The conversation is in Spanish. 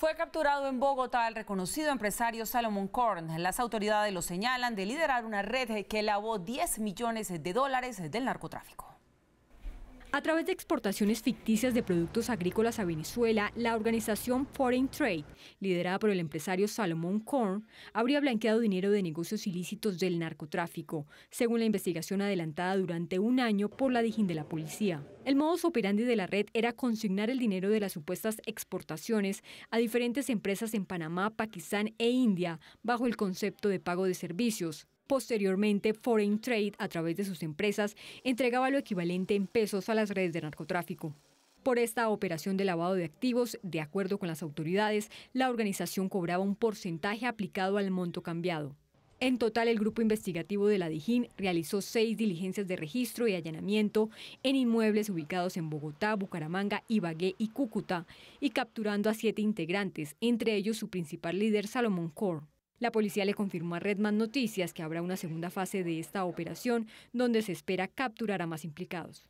Fue capturado en Bogotá el reconocido empresario Salomon Korn. Las autoridades lo señalan de liderar una red que lavó 10 millones de dólares del narcotráfico. A través de exportaciones ficticias de productos agrícolas a Venezuela, la organización Foreign Trade, liderada por el empresario Salomón Korn, habría blanqueado dinero de negocios ilícitos del narcotráfico, según la investigación adelantada durante un año por la Dijín de la Policía. El modus operandi de la red era consignar el dinero de las supuestas exportaciones a diferentes empresas en Panamá, Pakistán e India, bajo el concepto de pago de servicios. Posteriormente, Foreign Trade, a través de sus empresas, entregaba lo equivalente en pesos a las redes de narcotráfico. Por esta operación de lavado de activos, de acuerdo con las autoridades, la organización cobraba un porcentaje aplicado al monto cambiado. En total, el grupo investigativo de la DIJÍN realizó seis diligencias de registro y allanamiento en inmuebles ubicados en Bogotá, Bucaramanga, Ibagué y Cúcuta, y capturando a siete integrantes, entre ellos su principal líder, Salomón Cor. La policía le confirmó a Redman Noticias que habrá una segunda fase de esta operación donde se espera capturar a más implicados.